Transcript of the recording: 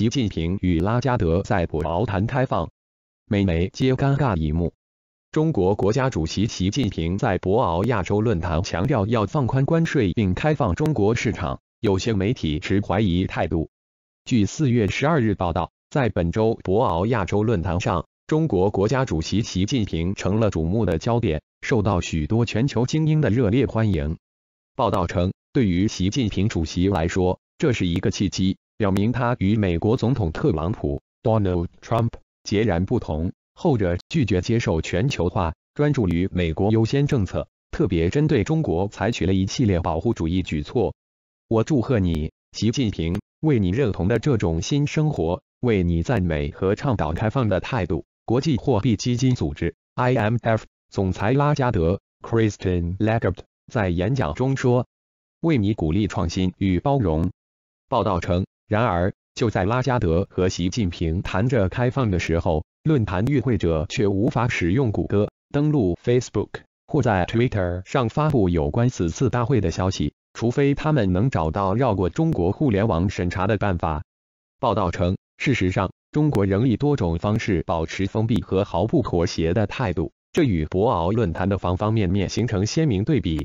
习近平与拉加德在博鳌谈开放，美媒皆尴尬一幕。中国国家主席习近平在博鳌亚洲论坛强调要放宽关税并开放中国市场，有些媒体持怀疑态度。据四月十二日报道，在本周博鳌亚洲论坛上，中国国家主席习近平成了瞩目的焦点，受到许多全球精英的热烈欢迎。报道称，对于习近平主席来说，这是一个契机。表明他与美国总统特朗普 Donald Trump 截然不同，后者拒绝接受全球化，专注于美国优先政策，特别针对中国采取了一系列保护主义举措。我祝贺你，习近平，为你认同的这种新生活，为你赞美和倡导开放的态度。国际货币基金组织 IMF 总裁拉加德 Kristin l e 拉加 d 在演讲中说，为你鼓励创新与包容。报道称。然而，就在拉加德和习近平谈着开放的时候，论坛与会者却无法使用谷歌、登录 Facebook 或在 Twitter 上发布有关此次大会的消息，除非他们能找到绕过中国互联网审查的办法。报道称，事实上，中国仍以多种方式保持封闭和毫不妥协的态度，这与博鳌论坛的方方面面形成鲜明对比。